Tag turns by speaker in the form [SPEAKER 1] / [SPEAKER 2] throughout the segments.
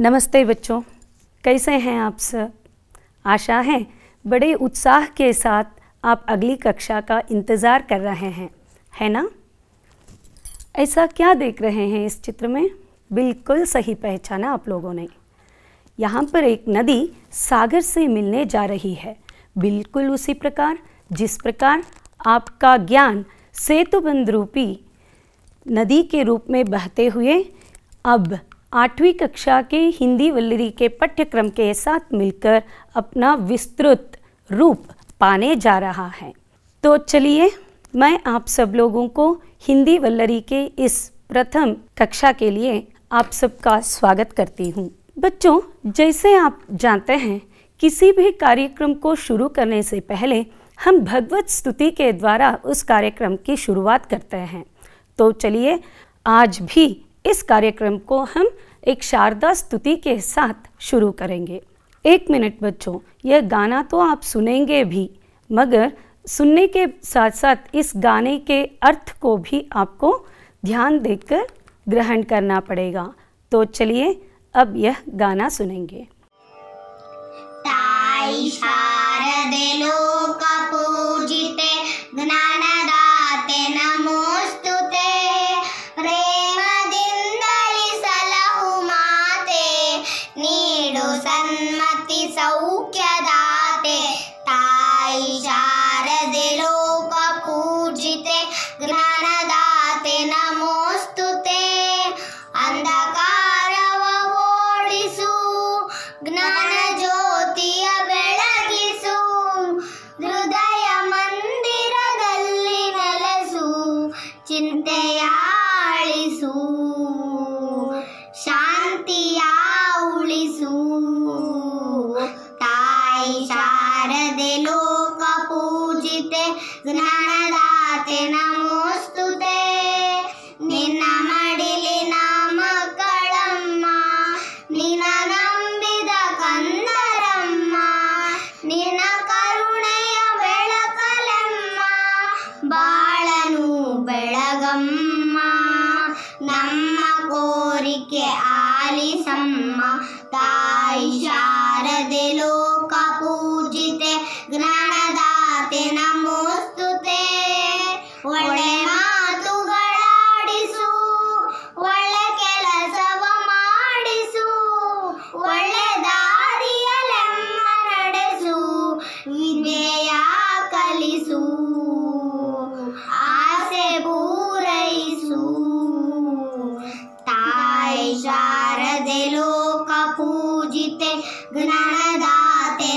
[SPEAKER 1] नमस्ते बच्चों कैसे हैं आप सब आशा है बड़े उत्साह के साथ आप अगली कक्षा का इंतज़ार कर रहे हैं है ना ऐसा क्या देख रहे हैं इस चित्र में बिल्कुल सही पहचाना आप लोगों ने यहाँ पर एक नदी सागर से मिलने जा रही है बिल्कुल उसी प्रकार जिस प्रकार आपका ज्ञान सेतुबंद रूपी नदी के रूप में बहते हुए अब आठवीं कक्षा के हिंदी वल्लरी के पाठ्यक्रम के साथ मिलकर अपना विस्तृत रूप पाने जा रहा है तो चलिए मैं आप सब लोगों को हिंदी वल्लरी के इस प्रथम कक्षा के लिए आप सबका स्वागत करती हूँ बच्चों जैसे आप जानते हैं किसी भी कार्यक्रम को शुरू करने से पहले हम भगवत स्तुति के द्वारा उस कार्यक्रम की शुरुआत करते हैं तो चलिए आज भी इस कार्यक्रम को हम एक शारदा स्तुति के साथ शुरू करेंगे एक मिनट बच्चों यह गाना तो आप सुनेंगे भी मगर सुनने के साथ साथ इस गाने के अर्थ को भी आपको ध्यान देकर ग्रहण करना पड़ेगा तो चलिए अब यह गाना सुनेंगे ताई
[SPEAKER 2] शारदे लोका पूजिते ज्ञानदाते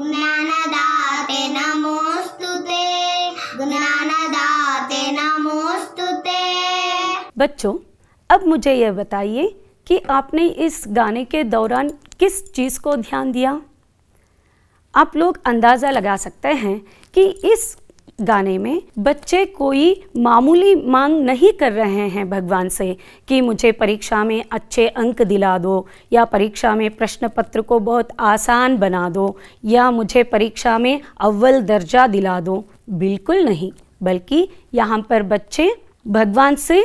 [SPEAKER 2] ज्ञानदाते ज्ञानदाते
[SPEAKER 1] बच्चों अब मुझे यह बताइए कि आपने इस गाने के दौरान किस चीज़ को ध्यान दिया आप लोग अंदाज़ा लगा सकते हैं कि इस गाने में बच्चे कोई मामूली मांग नहीं कर रहे हैं भगवान से कि मुझे परीक्षा में अच्छे अंक दिला दो या परीक्षा में प्रश्न पत्र को बहुत आसान बना दो या मुझे परीक्षा में अव्वल दर्जा दिला दो बिल्कुल नहीं बल्कि यहाँ पर बच्चे भगवान से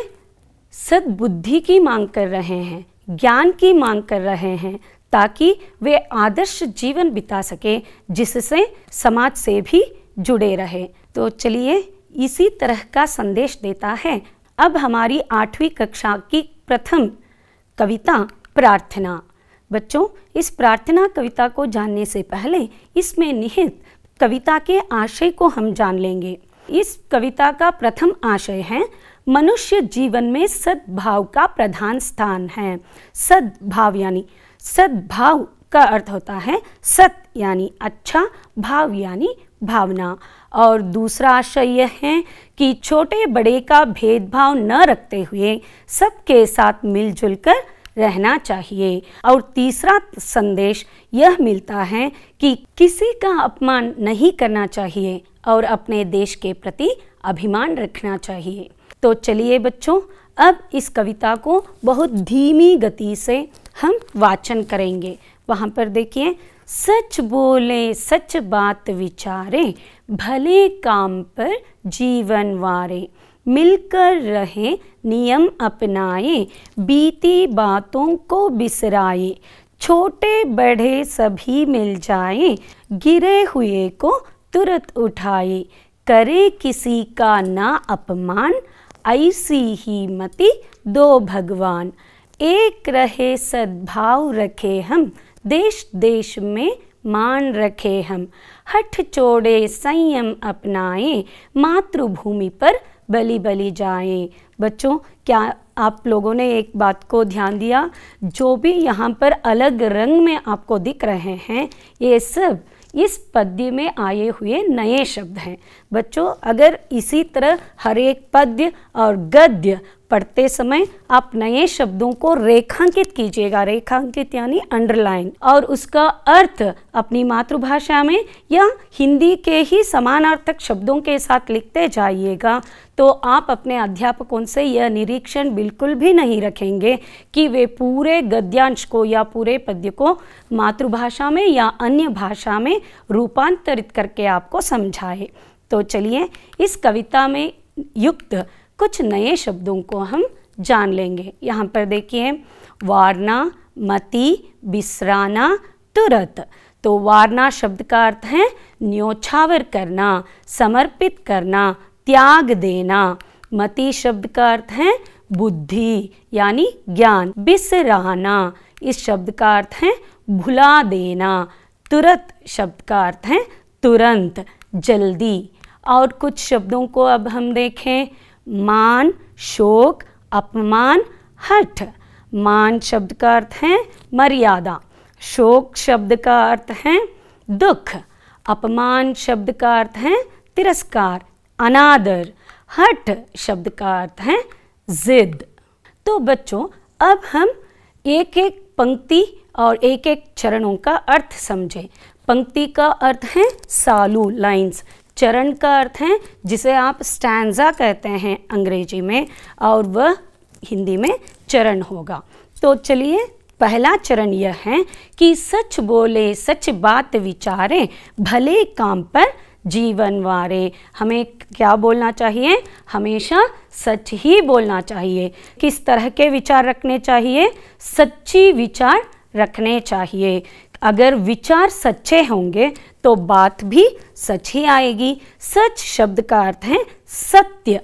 [SPEAKER 1] सद्बुद्धि की मांग कर रहे हैं ज्ञान की मांग कर रहे हैं ताकि वे आदर्श जीवन बिता सके जिससे समाज से भी जुड़े रहे तो चलिए इसी तरह का संदेश देता है अब हमारी आठवीं कक्षा की प्रथम कविता प्रार्थना बच्चों इस प्रार्थना कविता को जानने से पहले इसमें निहित कविता के आशय को हम जान लेंगे इस कविता का प्रथम आशय है मनुष्य जीवन में सद्भाव का प्रधान स्थान है सद्भाव यानी सद्भाव का अर्थ होता है सत यानी अच्छा भाव यानी भावना और दूसरा आशय यह है कि छोटे बड़े का भेदभाव न रखते हुए सबके साथ मिलजुल कर रहना चाहिए और तीसरा संदेश यह मिलता है कि किसी का अपमान नहीं करना चाहिए और अपने देश के प्रति अभिमान रखना चाहिए तो चलिए बच्चों अब इस कविता को बहुत धीमी गति से हम वाचन करेंगे वहाँ पर देखिए सच बोले सच बात विचारे भले काम पर जीवन वारे मिलकर रहे नियम अपनाए बीती बातों को बिसराए छोटे बड़े सभी मिल जाए गिरे हुए को तुरंत उठाए करे किसी का ना अपमान ऐसी ही मति दो भगवान एक रहे सद्भाव रखे हम देश देश में मान रखे हम हठ चोड़े संयम अपनाए मातृभूमि पर बली बली जाए बच्चों क्या आप लोगों ने एक बात को ध्यान दिया जो भी यहाँ पर अलग रंग में आपको दिख रहे हैं ये सब इस पद्य में आए हुए नए शब्द हैं बच्चों अगर इसी तरह हर एक पद्य और गद्य पढ़ते समय आप नए शब्दों को रेखांकित कीजिएगा रेखांकित यानी अंडरलाइन और उसका अर्थ अपनी मातृभाषा में या हिंदी के ही समानार्थक शब्दों के साथ लिखते जाइएगा तो आप अपने अध्यापकों से यह निरीक्षण बिल्कुल भी नहीं रखेंगे कि वे पूरे गद्यांश को या पूरे पद्य को मातृभाषा में या अन्य भाषा में रूपांतरित करके आपको समझाए तो चलिए इस कविता में युक्त कुछ नए शब्दों को हम जान लेंगे यहाँ पर देखिए वारना मति बिसराना तुरत तो वारना शब्द का अर्थ है न्योछावर करना समर्पित करना त्याग देना मति शब्द का अर्थ है बुद्धि यानी ज्ञान बिसराना इस शब्द का अर्थ है भुला देना तुरंत शब्द का अर्थ है तुरंत जल्दी और कुछ शब्दों को अब हम देखें मान शोक अपमान हठ मान शब्द का अर्थ है मर्यादा शोक शब्द का अर्थ है दुख अपमान शब्द का अर्थ है तिरस्कार अनादर हठ शब्द का अर्थ है जिद तो बच्चों अब हम एक एक पंक्ति और एक एक चरणों का अर्थ समझें पंक्ति का अर्थ है सालू लाइंस चरण का अर्थ है जिसे आप स्टैंडा कहते हैं अंग्रेजी में और वह हिंदी में चरण होगा तो चलिए पहला चरण यह है कि सच बोले सच बात विचारे भले काम पर जीवन वारे हमें क्या बोलना चाहिए हमेशा सच ही बोलना चाहिए किस तरह के विचार रखने चाहिए सच्ची विचार रखने चाहिए अगर विचार सच्चे होंगे तो बात भी सच ही आएगी सच शब्द का अर्थ है सत्य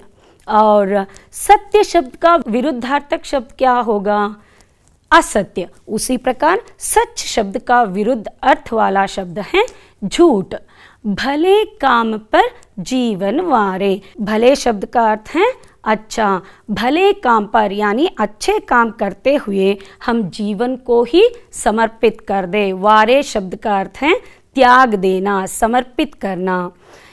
[SPEAKER 1] और सत्य शब्द का विरुद्धार्थक शब्द क्या होगा असत्य उसी प्रकार सच शब्द का विरुद्ध अर्थ वाला शब्द है झूठ भले काम पर जीवन वारे भले शब्द का अर्थ है अच्छा भले काम पर यानी अच्छे काम करते हुए हम जीवन को ही समर्पित कर दे वारे शब्द का अर्थ है त्याग देना समर्पित करना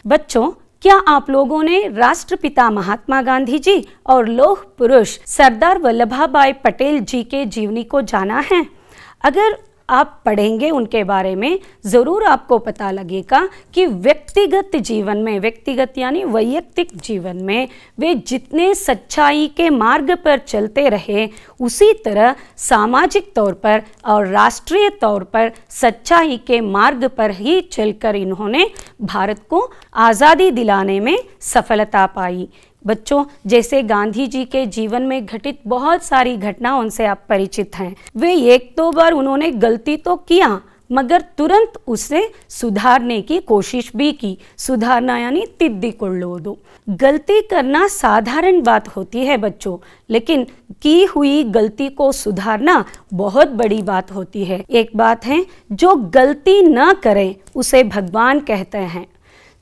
[SPEAKER 1] बच्चों क्या आप लोगों ने राष्ट्रपिता महात्मा गांधी जी और लोह पुरुष सरदार भाई पटेल जी के जीवनी को जाना है अगर आप पढ़ेंगे उनके बारे में ज़रूर आपको पता लगेगा कि व्यक्तिगत जीवन में व्यक्तिगत यानी वैयक्तिक जीवन में वे जितने सच्चाई के मार्ग पर चलते रहे उसी तरह सामाजिक तौर पर और राष्ट्रीय तौर पर सच्चाई के मार्ग पर ही चलकर इन्होंने भारत को आज़ादी दिलाने में सफलता पाई बच्चों जैसे गांधी जी के जीवन में घटित बहुत सारी घटना उनसे आप परिचित हैं वे एक दो बार उन्होंने गलती तो किया मगर तुरंत उसे सुधारने की कोशिश भी की सुधारना यानी तिद्दी दो गलती करना साधारण बात होती है बच्चों लेकिन की हुई गलती को सुधारना बहुत बड़ी बात होती है एक बात है जो गलती ना करें उसे भगवान कहते हैं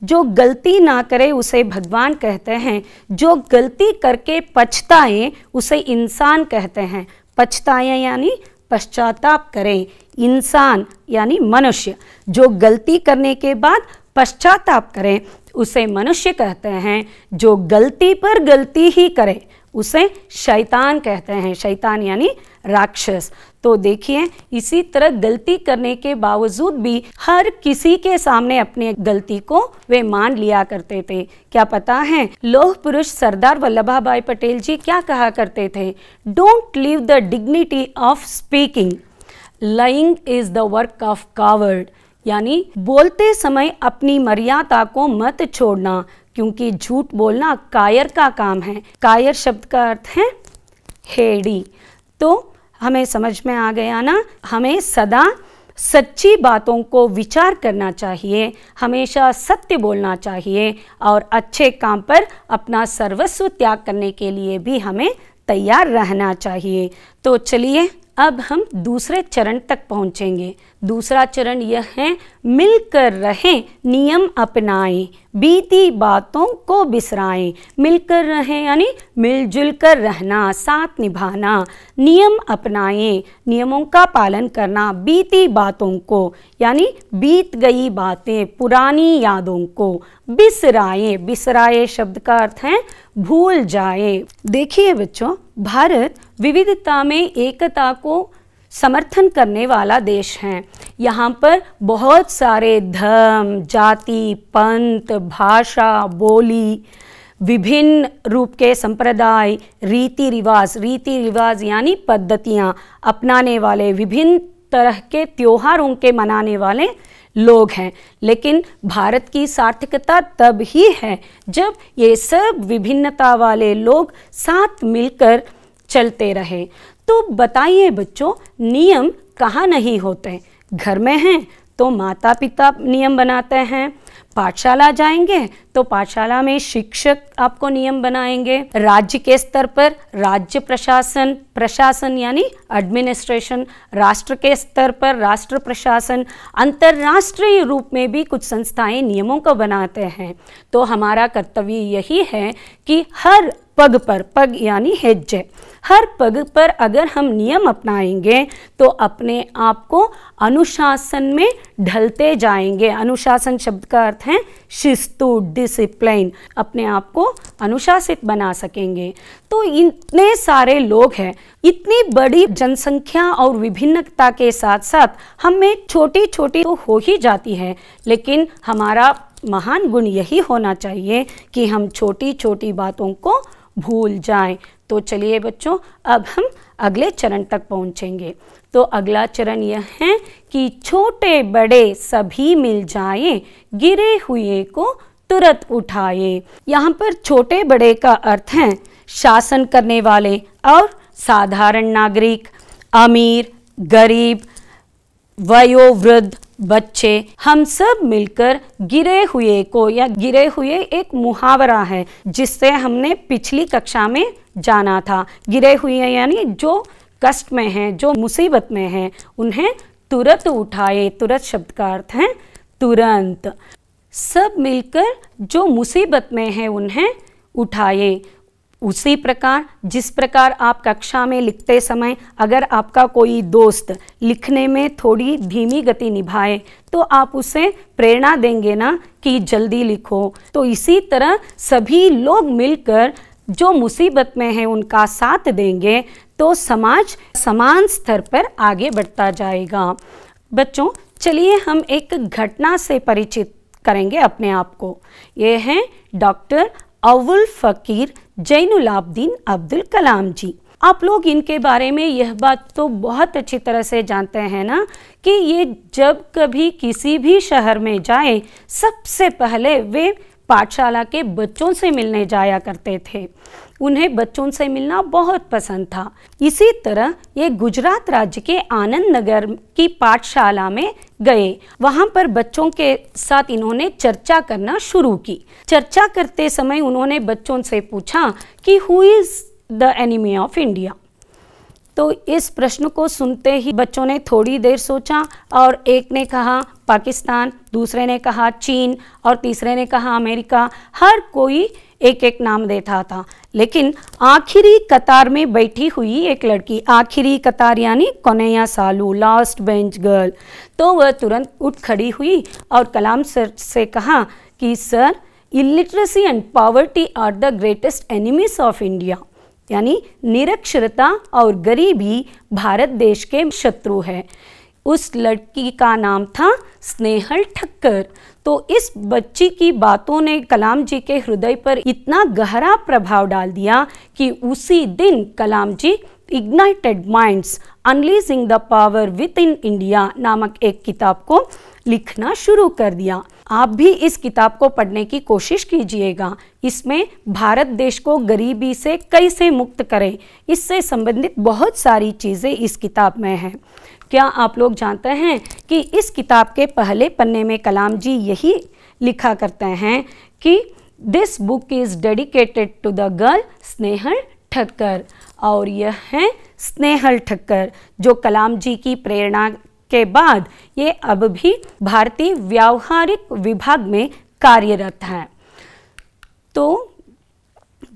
[SPEAKER 1] जो गलती ना करे उसे भगवान कहते हैं जो गलती करके पछताएं उसे इंसान कहते हैं पछताएं यानी पश्चाताप करें इंसान यानी मनुष्य जो गलती करने के बाद पश्चाताप करें उसे मनुष्य कहते हैं जो गलती पर गलती ही करे उसे शैतान कहते हैं शैतान यानी राक्षस तो देखिए इसी तरह गलती करने के बावजूद भी हर किसी के सामने अपनी गलती को वे मान लिया करते थे क्या पता है लोह पुरुष सरदार वल्लभा भाई पटेल जी क्या कहा करते थे don't leave the dignity of speaking lying is the work of coward यानी बोलते समय अपनी मर्यादा को मत छोड़ना क्योंकि झूठ बोलना कायर का काम है कायर शब्द का अर्थ है हेड़ी तो हमें समझ में आ गया ना हमें सदा सच्ची बातों को विचार करना चाहिए हमेशा सत्य बोलना चाहिए और अच्छे काम पर अपना सर्वस्व त्याग करने के लिए भी हमें तैयार रहना चाहिए तो चलिए अब हम दूसरे चरण तक पहुंचेंगे दूसरा चरण यह है मिलकर रहें नियम अपनाएं बीती बातों को बिसराएं मिलकर रहें यानी मिलजुल कर रहना साथ निभाना नियम अपनाएं नियमों का पालन करना बीती बातों को यानी बीत गई बातें पुरानी यादों को बिसराएं बिसराए शब्द का अर्थ है भूल जाए देखिए बच्चों भारत विविधता में एकता को समर्थन करने वाला देश है यहाँ पर बहुत सारे धर्म जाति पंथ भाषा बोली विभिन्न रूप के संप्रदाय रीति रिवाज रीति रिवाज यानी पद्धतियाँ अपनाने वाले विभिन्न तरह के त्योहारों के मनाने वाले लोग हैं लेकिन भारत की सार्थकता तब ही है जब ये सब विभिन्नता वाले लोग साथ मिलकर चलते रहे तो बताइए बच्चों नियम कहाँ नहीं होते घर में हैं तो माता पिता नियम बनाते हैं पाठशाला जाएंगे तो पाठशाला में शिक्षक आपको नियम बनाएंगे राज्य के स्तर पर राज्य प्रशासन प्रशासन यानी एडमिनिस्ट्रेशन राष्ट्र के स्तर पर राष्ट्र प्रशासन अंतर्राष्ट्रीय रूप में भी कुछ संस्थाएं नियमों को बनाते हैं तो हमारा कर्तव्य यही है कि हर पग पर पग यानी हेज्जे हर पग पर अगर हम नियम अपनाएंगे तो अपने आप को अनुशासन में ढलते जाएंगे अनुशासन शब्द का अर्थ है शिस्तु डिसिप्लिन अपने आप को अनुशासित बना सकेंगे तो इतने सारे लोग हैं इतनी बड़ी जनसंख्या और विभिन्नता के साथ साथ हमें छोटी छोटी तो हो ही जाती है लेकिन हमारा महान गुण यही होना चाहिए कि हम छोटी छोटी बातों को भूल जाएं तो चलिए बच्चों अब हम अगले चरण तक पहुंचेंगे तो अगला चरण यह है कि छोटे बड़े सभी मिल जाएं गिरे हुए को तुरंत उठाए यहाँ पर छोटे बड़े का अर्थ है शासन करने वाले और साधारण नागरिक अमीर गरीब वयोवृद्ध बच्चे हम सब मिलकर गिरे हुए को या गिरे हुए एक मुहावरा है जिससे हमने पिछली कक्षा में जाना था गिरे हुए हैं यानी जो कष्ट में हैं जो मुसीबत में हैं उन्हें तुरंत उठाए तुरंत शब्द का अर्थ है तुरंत सब मिलकर जो मुसीबत में हैं उन्हें उठाए उसी प्रकार जिस प्रकार आप कक्षा में लिखते समय अगर आपका कोई दोस्त लिखने में थोड़ी धीमी गति निभाए तो आप उसे प्रेरणा देंगे ना कि जल्दी लिखो तो इसी तरह सभी लोग मिलकर जो मुसीबत में है उनका साथ देंगे तो समाज समान स्तर पर आगे बढ़ता जाएगा बच्चों चलिए हम एक घटना से परिचित करेंगे अपने आप को ये हैं डॉक्टर अवुल फ़कीर जैनुलाब्दीन अब्दुल कलाम जी आप लोग इनके बारे में यह बात तो बहुत अच्छी तरह से जानते हैं ना कि ये जब कभी किसी भी शहर में जाए सबसे पहले वे पाठशाला के बच्चों से मिलने जाया करते थे उन्हें बच्चों से मिलना बहुत पसंद था इसी तरह ये गुजरात राज्य के आनंद नगर की पाठशाला में गए वहाँ पर बच्चों के साथ इन्होंने चर्चा करना शुरू की चर्चा करते समय उन्होंने बच्चों से पूछा कि who is the enemy of India तो इस प्रश्न को सुनते ही बच्चों ने थोड़ी देर सोचा और एक ने कहा पाकिस्तान दूसरे ने कहा चीन और तीसरे ने कहा अमेरिका हर कोई एक एक नाम देता था लेकिन आखिरी कतार में बैठी हुई एक लड़की आखिरी कतार यानी कोनैया सालू लास्ट बेंच गर्ल तो वह तुरंत उठ खड़ी हुई और कलाम सर से कहा कि sir illiteracy and poverty are the greatest enemies of India यानी निरक्षरता और गरीबी भारत देश के शत्रु है उस लड़की का नाम था स्नेहल ठक्कर तो इस बच्ची की बातों ने कलाम जी के हृदय पर इतना गहरा प्रभाव डाल दिया कि उसी दिन Kalam ji ignited minds unleashing the power within India नामक एक किताब को लिखना शुरू कर दिया आप भी इस किताब को पढ़ने की कोशिश कीजिएगा इसमें भारत देश को गरीबी से कैसे मुक्त करें इससे संबंधित बहुत सारी चीज़ें इस किताब में हैं क्या आप लोग जानते हैं कि इस किताब के पहले पन्ने में कलाम जी यही लिखा करते हैं कि this book is dedicated to the girl Snehal Thakkar और यह है स्नेहल ठक्कर जो कलाम जी की प्रेरणा के बाद ये अब भी भारतीय व्यावहारिक विभाग में कार्यरत हैं तो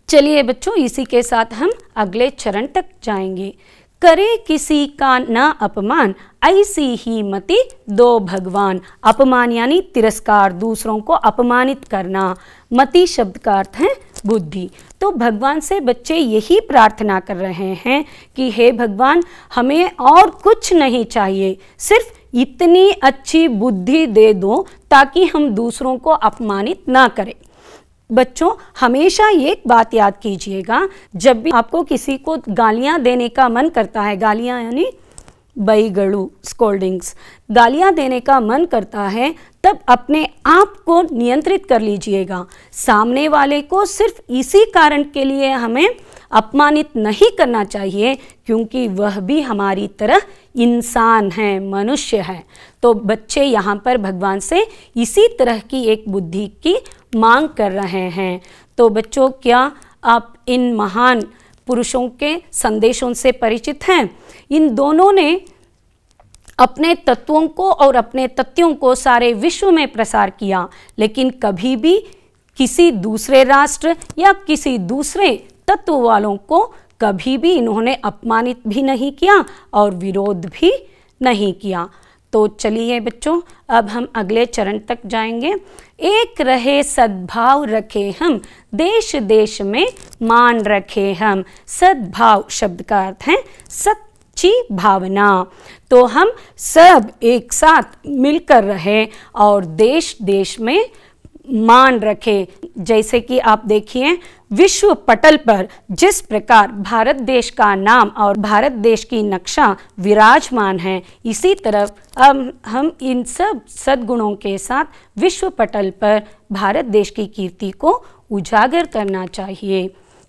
[SPEAKER 1] चलिए बच्चों इसी के साथ हम अगले चरण तक जाएंगे करे किसी का ना अपमान ऐसी ही मति दो भगवान अपमान यानी तिरस्कार दूसरों को अपमानित करना मति शब्द का अर्थ है बुद्धि तो भगवान से बच्चे यही प्रार्थना कर रहे हैं कि हे भगवान हमें और कुछ नहीं चाहिए सिर्फ इतनी अच्छी बुद्धि दे दो ताकि हम दूसरों को अपमानित ना करें बच्चों हमेशा एक बात याद कीजिएगा जब भी आपको किसी को गालियां देने का मन करता है गालियां यानी बई गड़ू स्कोल्डिंग्स गालियां देने का मन करता है तब अपने आप को नियंत्रित कर लीजिएगा सामने वाले को सिर्फ इसी कारण के लिए हमें अपमानित नहीं करना चाहिए क्योंकि वह भी हमारी तरह इंसान है मनुष्य है तो बच्चे यहाँ पर भगवान से इसी तरह की एक बुद्धि की मांग कर रहे हैं तो बच्चों क्या आप इन महान पुरुषों के संदेशों से परिचित हैं इन दोनों ने अपने तत्वों को और अपने तथ्यों को सारे विश्व में प्रसार किया लेकिन कभी भी किसी दूसरे राष्ट्र या किसी दूसरे तत्व वालों को कभी भी इन्होंने अपमानित भी नहीं किया और विरोध भी नहीं किया तो चलिए बच्चों अब हम अगले चरण तक जाएंगे एक रहे सद्भाव रखे हम देश देश में मान रखे हम सद्भाव शब्द का अर्थ है सत्य अच्छी भावना तो हम सब एक साथ मिलकर रहें और देश देश में मान रखें जैसे कि आप देखिए विश्व पटल पर जिस प्रकार भारत देश का नाम और भारत देश की नक्शा विराजमान है इसी तरफ अब हम इन सब सद्गुणों के साथ विश्व पटल पर भारत देश की कीर्ति को उजागर करना चाहिए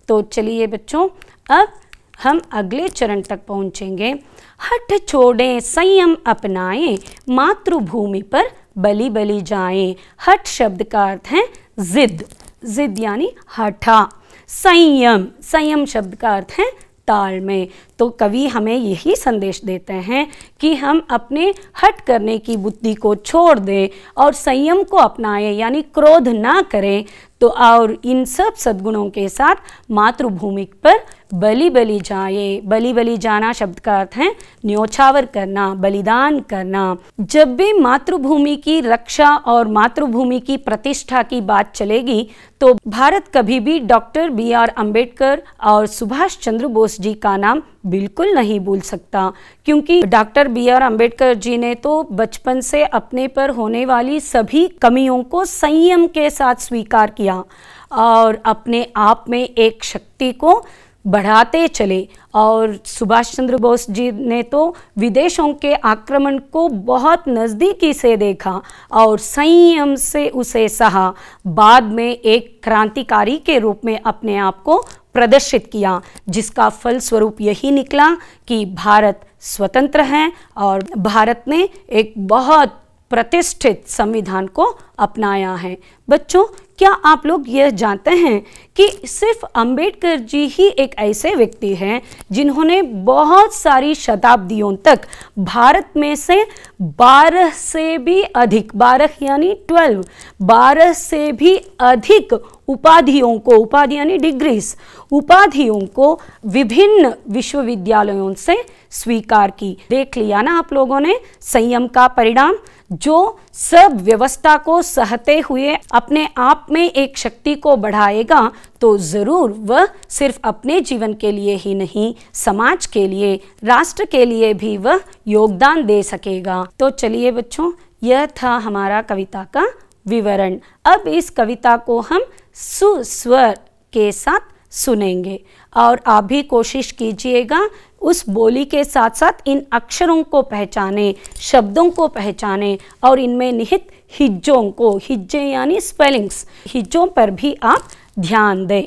[SPEAKER 1] तो चलिए बच्चों अब हम अगले चरण तक पहुंचेंगे हठ छोड़े संयम अपनाएं मातृभूमि पर बली बली जाएं हठ शब्द का अर्थ है जिद जिद यानी हठा संयम संयम शब्द का अर्थ है ताल में तो कवि हमें यही संदेश देते हैं कि हम अपने हट करने की बुद्धि को छोड़ दें और संयम को अपनाएं यानी क्रोध ना करें तो और इन सब सद्गुणों के साथ मातृभूमि पर बलि बलि जाए बलि बलि जाना शब्द का अर्थ है न्योछावर करना बलिदान करना जब भी मातृभूमि की रक्षा और मातृभूमि की प्रतिष्ठा की बात चलेगी तो भारत कभी भी डॉक्टर बी आर अंबेडकर और सुभाष चंद्र बोस जी का नाम बिल्कुल नहीं भूल सकता क्योंकि doctor B R Ambedkar ji ने तो बचपन से अपने पर होने वाली सभी कमियों को संयम के साथ स्वीकार किया और अपने आप में एक शक्ति को बढ़ाते चले और सुभाष चंद्र बोस जी ने तो विदेशों के आक्रमण को बहुत नज़दीकी से देखा और संयम से उसे सहा बाद में एक क्रांतिकारी के रूप में अपने आप को प्रदर्शित किया जिसका फलस्वरूप यही निकला कि भारत स्वतंत्र है और भारत ने एक बहुत प्रतिष्ठित संविधान को अपनाया है बच्चों क्या आप लोग यह जानते हैं कि सिर्फ अंबेडकर जी ही एक ऐसे व्यक्ति हैं जिन्होंने बहुत सारी शताब्दियों तक भारत में से 12 से भी अधिक 12 यानी 12 12 से भी अधिक उपाधियों को उपाधि यानी डिग्रीज उपाधियों को विभिन्न विश्वविद्यालयों से स्वीकार की देख लिया ना आप लोगों ने संयम का परिणाम जो सब व्यवस्था को सहते हुए अपने आप में एक शक्ति को बढ़ाएगा तो ज़रूर वह सिर्फ अपने जीवन के लिए ही नहीं समाज के लिए राष्ट्र के लिए भी वह योगदान दे सकेगा तो चलिए बच्चों यह था हमारा कविता का विवरण अब इस कविता को हम सुस्वर के साथ सुनेंगे और आप भी कोशिश कीजिएगा उस बोली के साथ साथ इन अक्षरों को पहचाने शब्दों को पहचाने और इनमें निहित हिज्जों को हिज्जे यानी स्पेलिंग्स हिज्जों पर भी आप ध्यान दें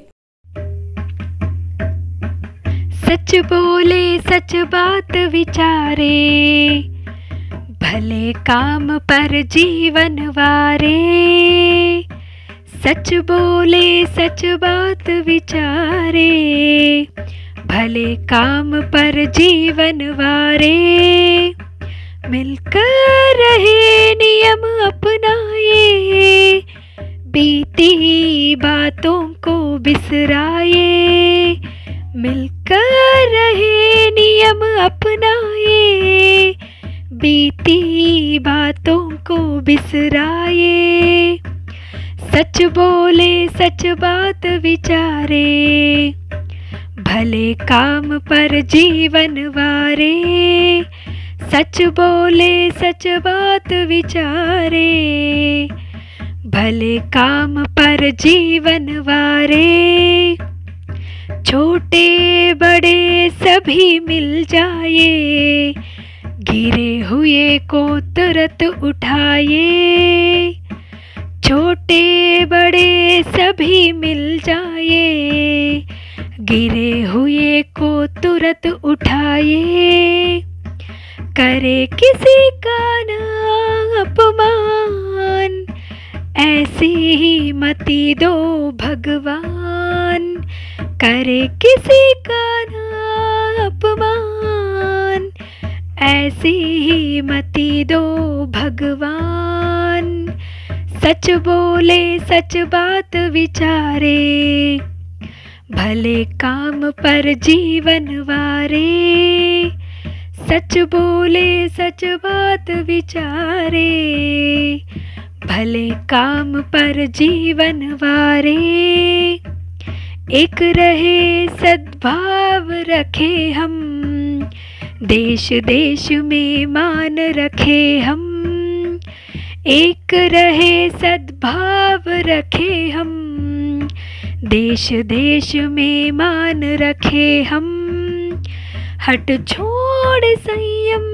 [SPEAKER 3] सच बोले सच बात विचारे भले काम पर जीवन वारे सच बोले सच बात विचारे भले काम पर जीवन वारे मिलकर रहे नियम अपनाए बीती बातों को बिसराए मिलकर रहे नियम अप जीवन वारे सच बोले सच बात विचारे भले काम पर जीवन वारे छोटे बड़े सभी मिल जाए गिरे हुए को तुरंत उठाए छोटे बड़े सभी मिल जाए गिरे हुए तुरंत उठाए करे किसी का ना अपमान ऐसी ही मती दो भगवान करे किसी का ना अपमान ऐसी ही मती दो भगवान सच बोले सच बात विचारे भले काम पर जीवन वारे सच बोले सच बात विचारे भले काम पर जीवन वारे एक रहे सद्भाव रखे हम देश देश में मान रखे हम एक रहे सद्भाव रखे हम देश देश में मान रखे हम हट छोड़ संयम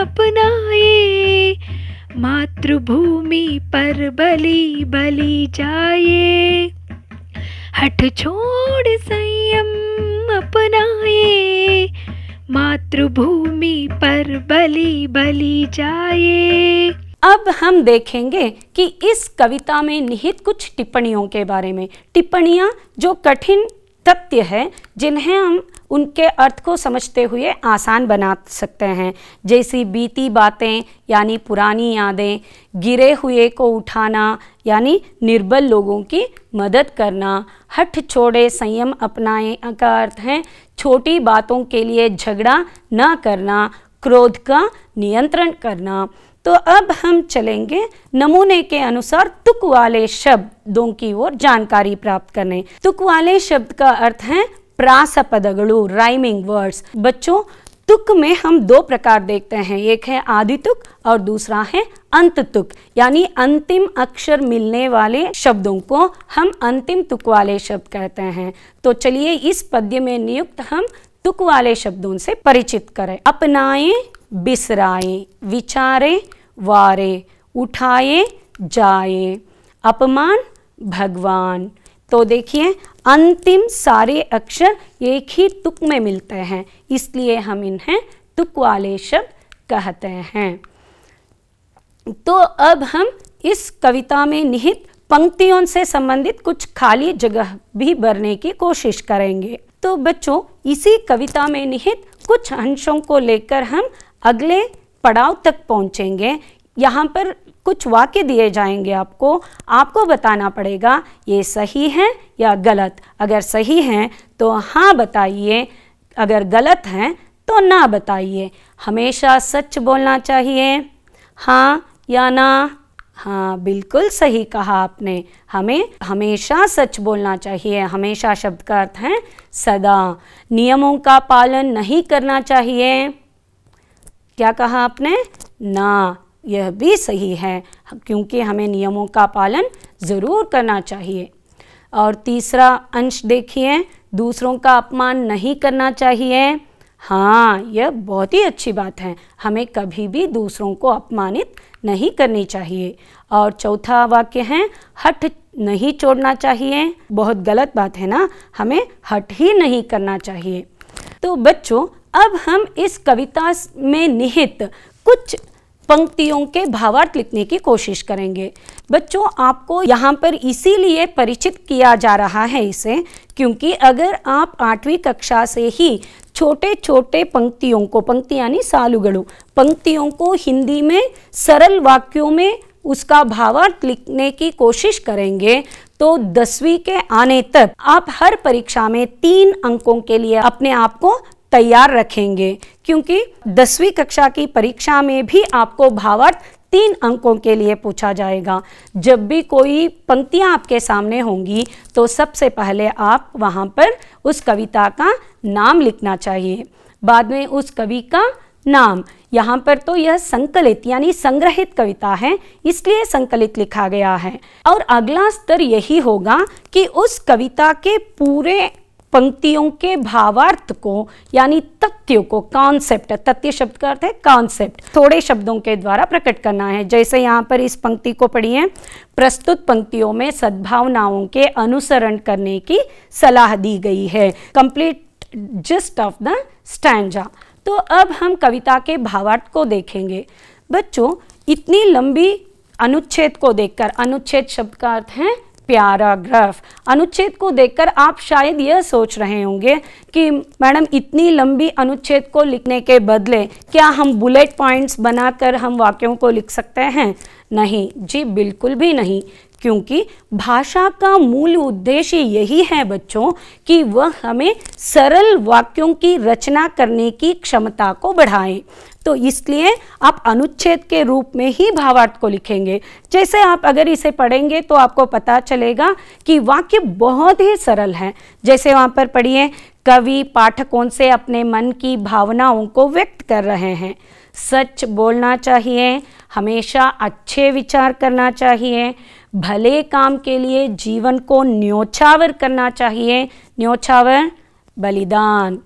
[SPEAKER 3] अपनाए मातृभूमि पर बलि बलि जाए हट छोड़ संयम अपनाए मातृभूमि पर बलि बलि जाए अब हम देखेंगे
[SPEAKER 1] कि इस कविता में निहित कुछ टिप्पणियों के बारे में टिप्पणियाँ जो कठिन तथ्य है जिन्हें हम उनके अर्थ को समझते हुए आसान बना सकते हैं जैसी बीती बातें यानी पुरानी यादें गिरे हुए को उठाना यानी निर्बल लोगों की मदद करना हठ छोड़े संयम अपनाए का अर्थ है छोटी बातों के लिए झगड़ा न करना क्रोध का नियंत्रण करना तो अब हम चलेंगे नमूने के अनुसार तुक वाले शब्दों की ओर जानकारी प्राप्त करने तुक वाले शब्द का अर्थ है प्रासपदगणु राइमिंग वर्ड्स बच्चों तुक में हम दो प्रकार देखते हैं एक है आदि तुक और दूसरा है अंत तुक यानी अंतिम अक्षर मिलने वाले शब्दों को हम अंतिम तुक वाले शब्द कहते हैं तो चलिए इस पद्य में नियुक्त हम तुक वाले शब्दों से परिचित करें अपनाएं बिसराए विचारे वारे उठाए जाए अपमान भगवान तो देखिए अंतिम सारे अक्षर एक ही तुक में मिलते हैं इसलिए हम इन्हें तुक वाले शब्द कहते हैं तो अब हम इस कविता में निहित पंक्तियों से संबंधित कुछ खाली जगह भी भरने की कोशिश करेंगे तो बच्चों इसी कविता में निहित कुछ अंशों को लेकर हम अगले पड़ाव तक पहुँचेंगे यहाँ पर कुछ वाक्य दिए जाएंगे आपको आपको बताना पड़ेगा ये सही हैं या गलत अगर सही हैं तो हाँ बताइए अगर गलत हैं तो ना बताइए हमेशा सच बोलना चाहिए हाँ या ना हाँ बिल्कुल सही कहा आपने हमें हमेशा सच बोलना चाहिए हमेशा शब्द का अर्थ है सदा नियमों का पालन नहीं करना चाहिए क्या कहा आपने ना यह भी सही है क्योंकि हमें नियमों का पालन ज़रूर करना चाहिए और तीसरा अंश देखिए दूसरों का अपमान नहीं करना चाहिए हाँ यह बहुत ही अच्छी बात है हमें कभी भी दूसरों को अपमानित नहीं करनी चाहिए और चौथा वाक्य है हठ नहीं छोड़ना चाहिए बहुत गलत बात है ना हमें हठ ही नहीं करना चाहिए तो बच्चों अब हम इस कविता में निहित कुछ पंक्तियों के भावार्थ लिखने की कोशिश करेंगे बच्चों आपको यहाँ पर इसीलिए परिचित किया जा रहा है इसे क्योंकि अगर आप आठवीं कक्षा से ही छोटे छोटे पंक्तियों को पंक्ति यानी सालुगड़ू पंक्तियों को हिंदी में सरल वाक्यों में उसका भावार्थ लिखने की कोशिश करेंगे तो दसवीं के आने तक आप हर परीक्षा में तीन अंकों के लिए अपने आप को तैयार रखेंगे क्योंकि दसवीं कक्षा की परीक्षा में भी आपको भावार्थ तीन अंकों के लिए पूछा जाएगा जब भी कोई पंक्तियाँ आपके सामने होंगी तो सबसे पहले आप वहाँ पर उस कविता का नाम लिखना चाहिए बाद में उस कवि का नाम यहाँ पर तो यह संकलित यानी संग्रहित कविता है इसलिए संकलित लिखा गया है और अगला स्तर यही होगा कि उस कविता के पूरे पंक्तियों के भावार्थ को यानी तथ्य को कॉन्सेप्ट तथ्य शब्द का अर्थ है कॉन्सेप्ट थोड़े शब्दों के द्वारा प्रकट करना है जैसे यहाँ पर इस पंक्ति को पढ़िए प्रस्तुत पंक्तियों में सद्भावनाओं के अनुसरण करने की सलाह दी गई है कंप्लीट जिस्ट ऑफ द स्टैंडा तो अब हम कविता के भावार्थ को देखेंगे बच्चों इतनी लंबी अनुच्छेद को देखकर अनुच्छेद शब्द का अर्थ है पैराग्राफ अनुच्छेद को देखकर आप शायद यह सोच रहे होंगे कि मैडम इतनी लंबी अनुच्छेद को लिखने के बदले क्या हम बुलेट पॉइंट्स बनाकर हम वाक्यों को लिख सकते हैं नहीं जी बिल्कुल भी नहीं क्योंकि भाषा का मूल उद्देश्य यही है बच्चों कि वह हमें सरल वाक्यों की रचना करने की क्षमता को बढ़ाएं तो इसलिए आप अनुच्छेद के रूप में ही भावार्थ को लिखेंगे जैसे आप अगर इसे पढ़ेंगे तो आपको पता चलेगा कि वाक्य बहुत ही सरल हैं जैसे वहाँ पर पढ़िए कवि पाठकों से अपने मन की भावनाओं को व्यक्त कर रहे हैं सच बोलना चाहिए हमेशा अच्छे विचार करना चाहिए भले काम के लिए जीवन को न्योछावर करना चाहिए न्योछावर बलिदान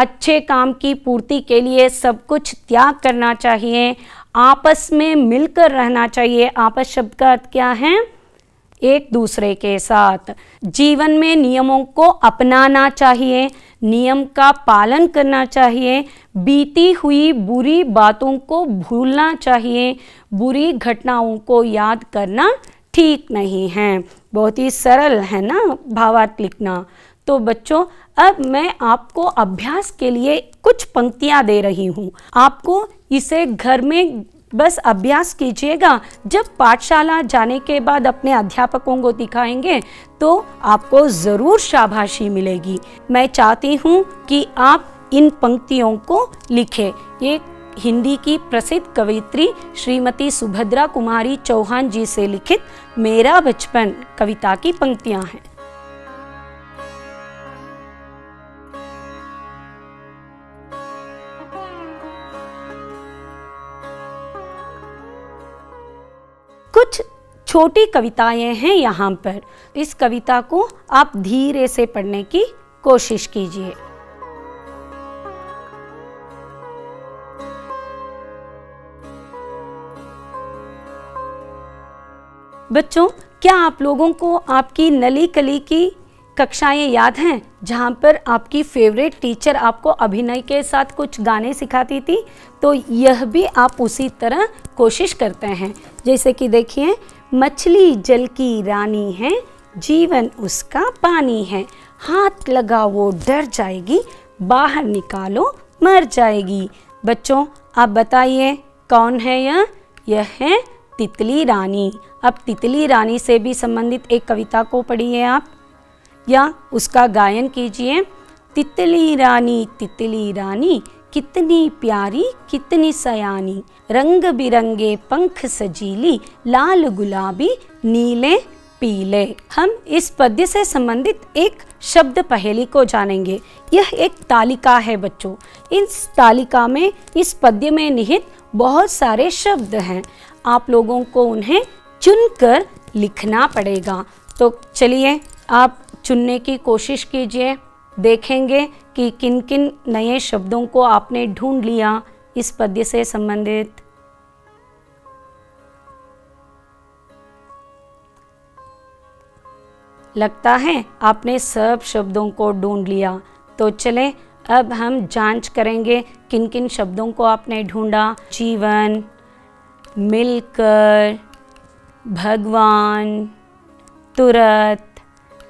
[SPEAKER 1] अच्छे काम की पूर्ति के लिए सब कुछ त्याग करना चाहिए आपस में मिलकर रहना चाहिए आपस शब्द का अर्थ क्या है एक दूसरे के साथ जीवन में नियमों को अपनाना चाहिए नियम का पालन करना चाहिए बीती हुई बुरी बातों को भूलना चाहिए बुरी घटनाओं को याद करना ठीक नहीं है बहुत ही सरल है ना भावार्थ लिखना तो बच्चों अब मैं आपको अभ्यास के लिए कुछ पंक्तियाँ दे रही हूँ आपको इसे घर में बस अभ्यास कीजिएगा जब पाठशाला जाने के बाद अपने अध्यापकों को दिखाएंगे तो आपको ज़रूर शाबाशी मिलेगी मैं चाहती हूँ कि आप इन पंक्तियों को लिखें ये हिंदी की प्रसिद्ध कवित्री श्रीमती सुभद्रा कुमारी चौहान जी से लिखित मेरा बचपन कविता की पंक्तियाँ हैं छोटी कविताएं हैं यहाँ पर इस कविता को आप धीरे से पढ़ने की कोशिश कीजिए बच्चों क्या आप लोगों को आपकी नली कली की कक्षाएं याद हैं जहाँ पर आपकी फेवरेट टीचर आपको अभिनय के साथ कुछ गाने सिखाती थी तो यह भी आप उसी तरह कोशिश करते हैं जैसे कि देखिए मछली जल की रानी है जीवन उसका पानी है हाथ लगा वो डर जाएगी बाहर निकालो मर जाएगी बच्चों आप बताइए कौन है यह यह है तितली रानी अब तितली रानी से भी संबंधित एक कविता को पढ़िए आप या उसका गायन कीजिए तितली रानी तितली रानी कितनी प्यारी कितनी सयानी रंग बिरंगे पंख सजीली लाल गुलाबी नीले पीले हम इस पद्य से संबंधित एक शब्द पहेली को जानेंगे यह एक तालिका है बच्चों इस तालिका में इस पद्य में निहित बहुत सारे शब्द हैं आप लोगों को उन्हें चुनकर लिखना पड़ेगा तो चलिए आप चुनने की कोशिश कीजिए देखेंगे कि किन किन नए शब्दों को आपने ढूंढ लिया इस पद्य से संबंधित लगता है आपने सब शब्दों को ढूंढ लिया तो चलें अब हम जांच करेंगे किन किन शब्दों को आपने ढूंढा जीवन मिलकर भगवान तुरंत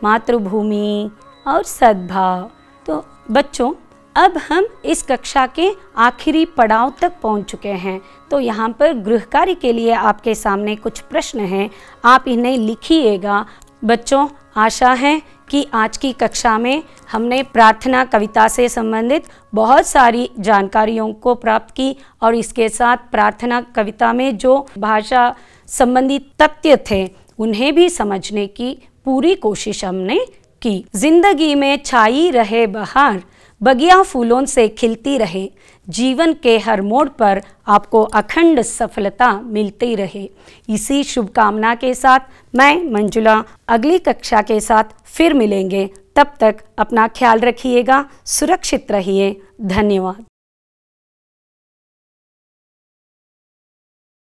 [SPEAKER 1] मातृभूमि और सद्भाव तो बच्चों अब हम इस कक्षा के आखिरी पड़ाव तक पहुंच चुके हैं तो यहाँ पर गृह कार्य के लिए आपके सामने कुछ प्रश्न हैं आप इन्हें लिखिएगा बच्चों आशा है कि आज की कक्षा में हमने प्रार्थना कविता से संबंधित बहुत सारी जानकारियों को प्राप्त की और इसके साथ प्रार्थना कविता में जो भाषा संबंधी तथ्य थे उन्हें भी समझने की पूरी कोशिश हमने की जिंदगी में छाई रहे बहार बगिया फूलों से खिलती रहे जीवन के हर मोड़ पर आपको अखंड सफलता मिलती रहे इसी शुभकामना के साथ मैं मंजुला अगली कक्षा के साथ फिर मिलेंगे तब तक अपना ख्याल रखिएगा सुरक्षित रहिए धन्यवाद